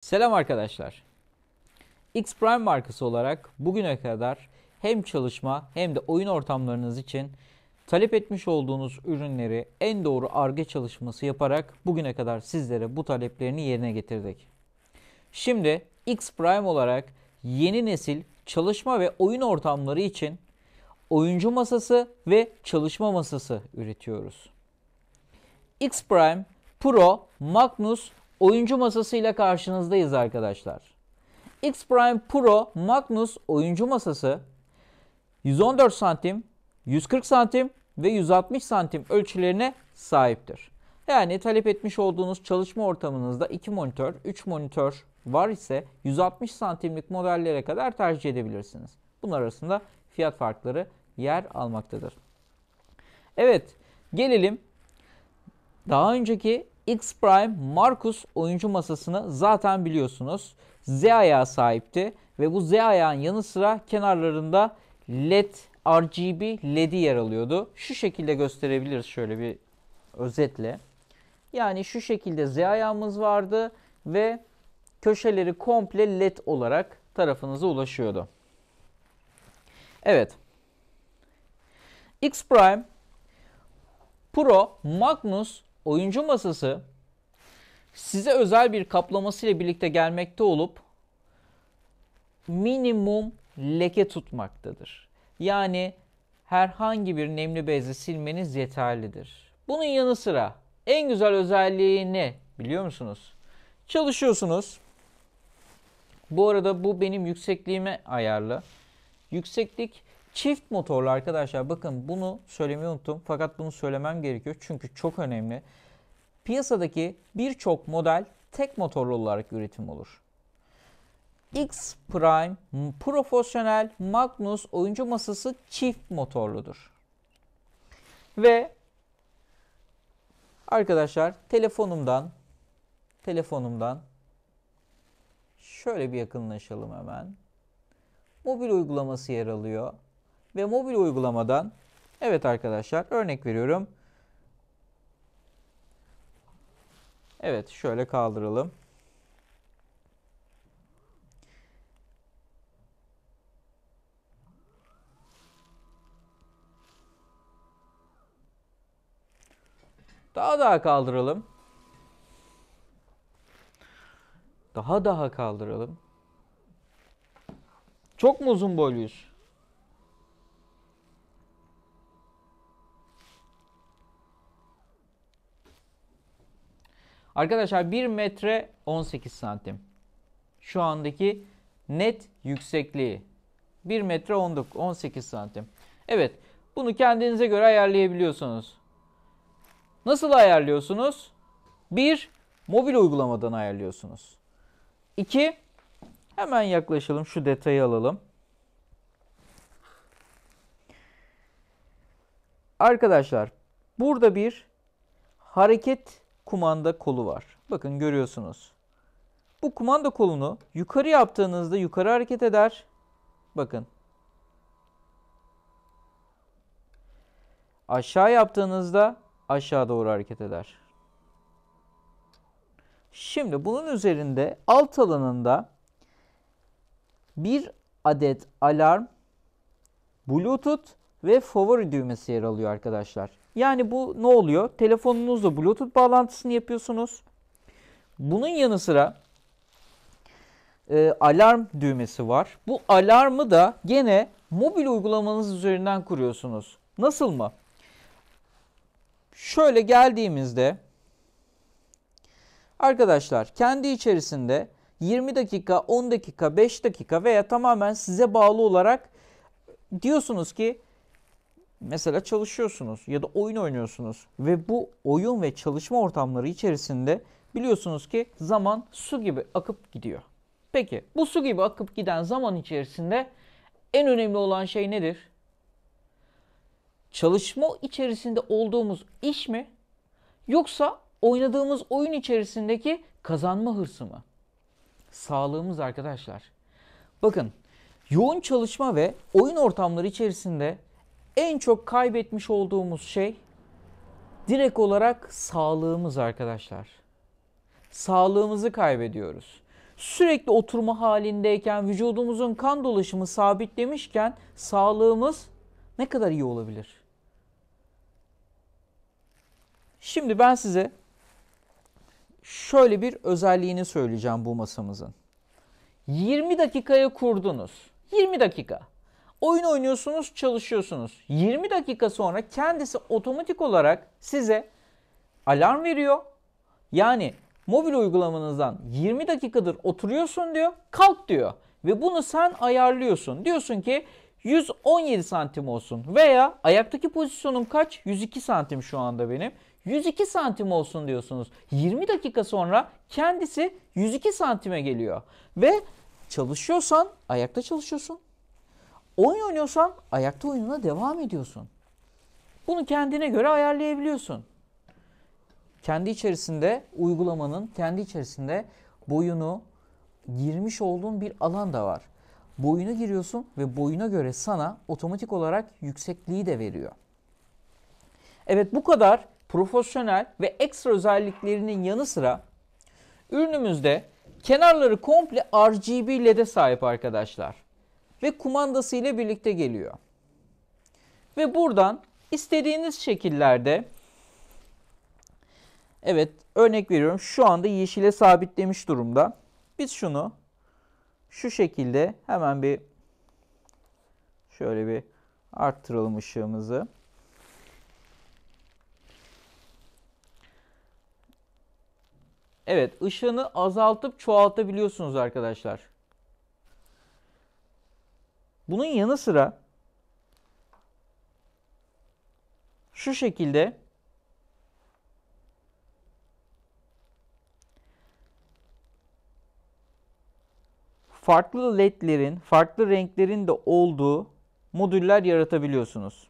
Selam arkadaşlar. X Prime markası olarak bugüne kadar hem çalışma hem de oyun ortamlarınız için talep etmiş olduğunuz ürünleri en doğru arge çalışması yaparak bugüne kadar sizlere bu taleplerini yerine getirdik. Şimdi X Prime olarak yeni nesil çalışma ve oyun ortamları için oyuncu masası ve çalışma masası üretiyoruz. X Prime Pro Magnus oyuncu masasıyla karşınızdayız arkadaşlar. X Prime Pro Magnus oyuncu masası 114 santim, 140 santim ve 160 santim ölçülerine sahiptir. Yani talep etmiş olduğunuz çalışma ortamınızda 2 monitör, 3 monitör var ise 160 santimlik modellere kadar tercih edebilirsiniz. Bunlar arasında fiyat farkları yer almaktadır. Evet gelelim daha önceki X prime Marcus oyuncu masasını zaten biliyorsunuz. Z ayağı sahipti ve bu Z ayağın yanı sıra kenarlarında LED RGB LED'i yer alıyordu. Şu şekilde gösterebiliriz şöyle bir özetle. Yani şu şekilde Z ayağımız vardı ve köşeleri komple led olarak tarafınıza ulaşıyordu. Evet. X Prime Pro Magnus oyuncu masası size özel bir kaplaması ile birlikte gelmekte olup minimum leke tutmaktadır. Yani herhangi bir nemli bezle silmeniz yeterlidir. Bunun yanı sıra en güzel özelliği ne biliyor musunuz? Çalışıyorsunuz. Bu arada bu benim yüksekliğime ayarlı. Yükseklik Çift motorlu arkadaşlar bakın bunu söylemeyi unuttum. Fakat bunu söylemem gerekiyor. Çünkü çok önemli. Piyasadaki birçok model tek motorlu olarak üretim olur. X Prime profesyonel Magnus oyuncu masası çift motorludur. Ve arkadaşlar telefonumdan telefonumdan şöyle bir yakınlaşalım hemen. Mobil uygulaması yer alıyor ve mobil uygulamadan evet arkadaşlar örnek veriyorum. Evet şöyle kaldıralım. Daha daha kaldıralım. Daha daha kaldıralım. Çok mu uzun boyluyuz? Arkadaşlar 1 metre 18 santim. Şu andaki net yüksekliği. 1 metre 18 santim. Evet bunu kendinize göre ayarlayabiliyorsunuz. Nasıl ayarlıyorsunuz? 1. Mobil uygulamadan ayarlıyorsunuz. 2. Hemen yaklaşalım şu detayı alalım. Arkadaşlar burada bir hareket kumanda kolu var. Bakın görüyorsunuz. Bu kumanda kolunu yukarı yaptığınızda yukarı hareket eder. Bakın. Aşağı yaptığınızda aşağı doğru hareket eder. Şimdi bunun üzerinde alt alanında bir adet alarm, bluetooth ve favori düğmesi yer alıyor arkadaşlar. Yani bu ne oluyor? Telefonunuzla Bluetooth bağlantısını yapıyorsunuz. Bunun yanı sıra e, alarm düğmesi var. Bu alarmı da gene mobil uygulamanız üzerinden kuruyorsunuz. Nasıl mı? Şöyle geldiğimizde arkadaşlar kendi içerisinde 20 dakika, 10 dakika, 5 dakika veya tamamen size bağlı olarak diyorsunuz ki Mesela çalışıyorsunuz ya da oyun oynuyorsunuz ve bu oyun ve çalışma ortamları içerisinde biliyorsunuz ki zaman su gibi akıp gidiyor. Peki bu su gibi akıp giden zaman içerisinde en önemli olan şey nedir? Çalışma içerisinde olduğumuz iş mi yoksa oynadığımız oyun içerisindeki kazanma hırsı mı? Sağlığımız arkadaşlar. Bakın yoğun çalışma ve oyun ortamları içerisinde en çok kaybetmiş olduğumuz şey direkt olarak sağlığımız arkadaşlar. Sağlığımızı kaybediyoruz. Sürekli oturma halindeyken vücudumuzun kan dolaşımı sabitlemişken sağlığımız ne kadar iyi olabilir? Şimdi ben size şöyle bir özelliğini söyleyeceğim bu masamızın. 20 dakikaya kurdunuz. 20 dakika oyun oynuyorsunuz, çalışıyorsunuz. 20 dakika sonra kendisi otomatik olarak size alarm veriyor. Yani mobil uygulamanızdan 20 dakikadır oturuyorsun diyor, kalk diyor. Ve bunu sen ayarlıyorsun. Diyorsun ki 117 santim olsun veya ayaktaki pozisyonum kaç? 102 santim şu anda benim. 102 santim olsun diyorsunuz. 20 dakika sonra kendisi 102 santime geliyor. Ve çalışıyorsan ayakta çalışıyorsun. Oyun oynuyorsan ayakta oyununa devam ediyorsun. Bunu kendine göre ayarlayabiliyorsun. Kendi içerisinde uygulamanın kendi içerisinde boyunu girmiş olduğun bir alan da var. Boyuna giriyorsun ve boyuna göre sana otomatik olarak yüksekliği de veriyor. Evet bu kadar profesyonel ve ekstra özelliklerinin yanı sıra ürünümüzde kenarları komple RGB LED'e sahip arkadaşlar ve kumandası ile birlikte geliyor. Ve buradan istediğiniz şekillerde evet örnek veriyorum şu anda yeşile sabitlemiş durumda. Biz şunu şu şekilde hemen bir şöyle bir arttıralım ışığımızı. Evet ışığını azaltıp çoğaltabiliyorsunuz arkadaşlar. Bunun yanı sıra şu şekilde farklı ledlerin, farklı renklerin de olduğu modüller yaratabiliyorsunuz.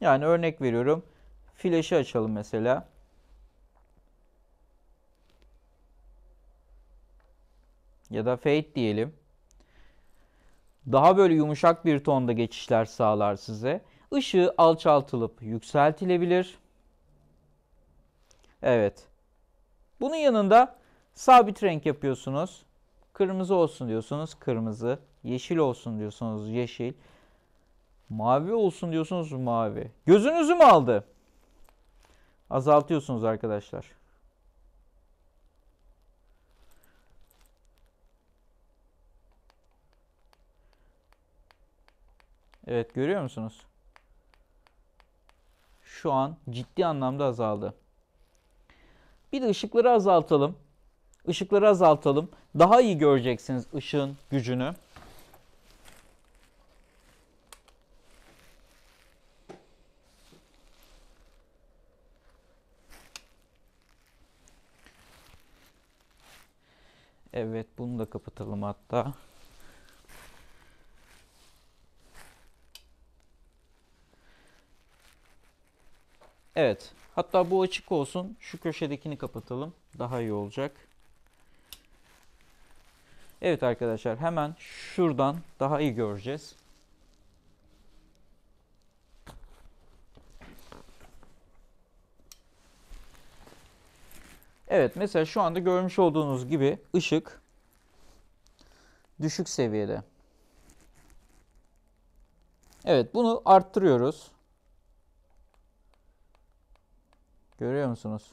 Yani örnek veriyorum. Flash'ı açalım mesela. Ya da fade diyelim daha böyle yumuşak bir tonda geçişler sağlar size. Işığı alçaltılıp yükseltilebilir. Evet. Bunun yanında sabit renk yapıyorsunuz. Kırmızı olsun diyorsunuz kırmızı. Yeşil olsun diyorsunuz yeşil. Mavi olsun diyorsunuz mavi. Gözünüzü mü aldı? Azaltıyorsunuz arkadaşlar. Evet görüyor musunuz? Şu an ciddi anlamda azaldı. Bir de ışıkları azaltalım. Işıkları azaltalım. Daha iyi göreceksiniz ışığın gücünü. Evet bunu da kapatalım hatta. Evet. Hatta bu açık olsun. Şu köşedekini kapatalım. Daha iyi olacak. Evet arkadaşlar hemen şuradan daha iyi göreceğiz. Evet mesela şu anda görmüş olduğunuz gibi ışık düşük seviyede. Evet bunu arttırıyoruz. Görüyor musunuz?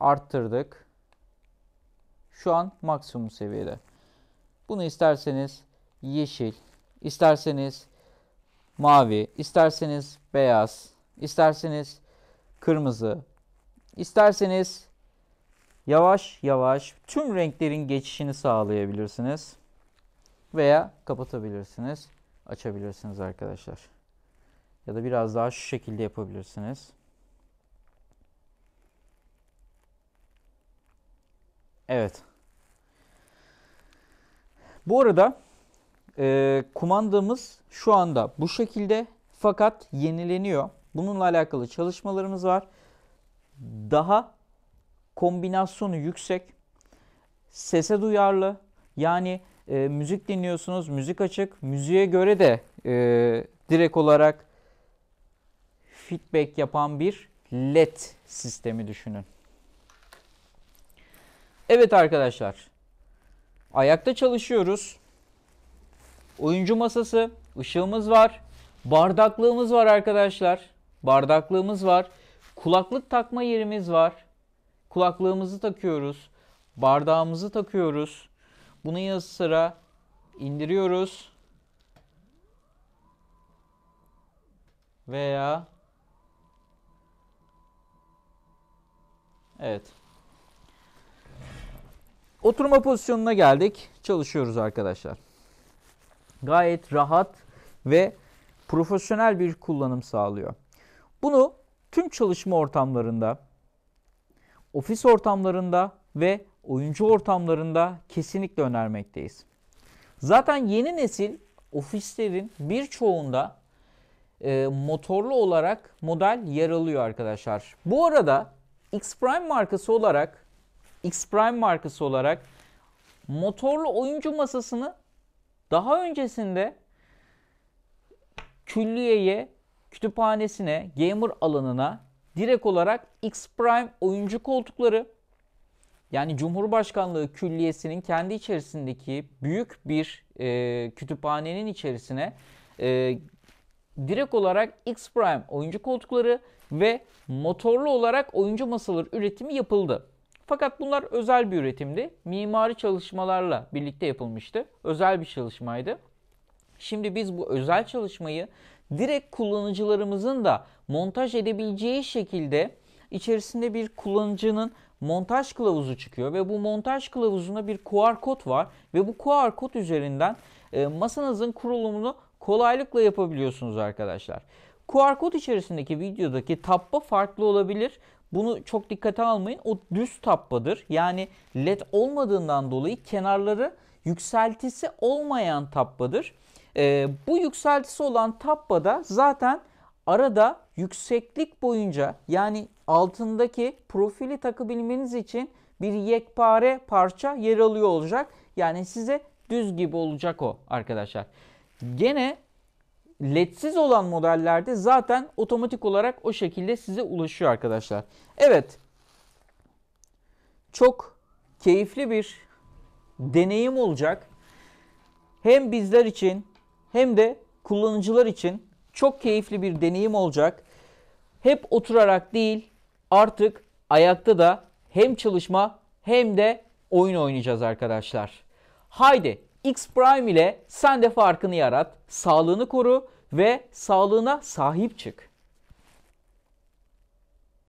Arttırdık. Şu an maksimum seviyede. Bunu isterseniz yeşil, isterseniz mavi, isterseniz beyaz, isterseniz kırmızı, isterseniz yavaş yavaş tüm renklerin geçişini sağlayabilirsiniz veya kapatabilirsiniz, açabilirsiniz arkadaşlar. Ya da biraz daha şu şekilde yapabilirsiniz. Evet. Bu arada e, kumandamız şu anda bu şekilde fakat yenileniyor. Bununla alakalı çalışmalarımız var. Daha kombinasyonu yüksek, sese duyarlı. Yani e, müzik dinliyorsunuz, müzik açık. Müziğe göre de e, direkt olarak feedback yapan bir LED sistemi düşünün. Evet arkadaşlar. Ayakta çalışıyoruz. Oyuncu masası, ışığımız var. Bardaklığımız var arkadaşlar. Bardaklığımız var. Kulaklık takma yerimiz var. Kulaklığımızı takıyoruz. Bardağımızı takıyoruz. bunu yanı sıra indiriyoruz. Veya Evet. Oturma pozisyonuna geldik. Çalışıyoruz arkadaşlar. Gayet rahat ve profesyonel bir kullanım sağlıyor. Bunu tüm çalışma ortamlarında, ofis ortamlarında ve oyuncu ortamlarında kesinlikle önermekteyiz. Zaten yeni nesil ofislerin birçoğunda e, motorlu olarak model yer alıyor arkadaşlar. Bu arada X Prime markası olarak X Prime markası olarak motorlu oyuncu masasını daha öncesinde külliyeye, kütüphanesine, gamer alanına direkt olarak X Prime oyuncu koltukları yani Cumhurbaşkanlığı Külliyesi'nin kendi içerisindeki büyük bir e, kütüphanenin içerisine e, direkt olarak X Prime oyuncu koltukları ve motorlu olarak oyuncu masaları üretimi yapıldı. Fakat bunlar özel bir üretimdi. Mimari çalışmalarla birlikte yapılmıştı. Özel bir çalışmaydı. Şimdi biz bu özel çalışmayı direkt kullanıcılarımızın da montaj edebileceği şekilde içerisinde bir kullanıcının montaj kılavuzu çıkıyor ve bu montaj kılavuzunda bir QR kod var ve bu QR kod üzerinden e, masanızın kurulumunu kolaylıkla yapabiliyorsunuz arkadaşlar. QR kod içerisindeki videodaki tappa farklı olabilir. Bunu çok dikkate almayın. O düz tappadır. Yani led olmadığından dolayı kenarları yükseltisi olmayan tappadır. Ee, bu yükseltisi olan tappada zaten arada yükseklik boyunca yani altındaki profili takabilmeniz için bir yekpare parça yer alıyor olacak. Yani size düz gibi olacak o arkadaşlar. Gene LED'siz olan modellerde zaten otomatik olarak o şekilde size ulaşıyor arkadaşlar. Evet. Çok keyifli bir deneyim olacak. Hem bizler için hem de kullanıcılar için çok keyifli bir deneyim olacak. Hep oturarak değil artık ayakta da hem çalışma hem de oyun oynayacağız arkadaşlar. Haydi X prime ile sen de farkını yarat, sağlığını koru ve sağlığına sahip çık.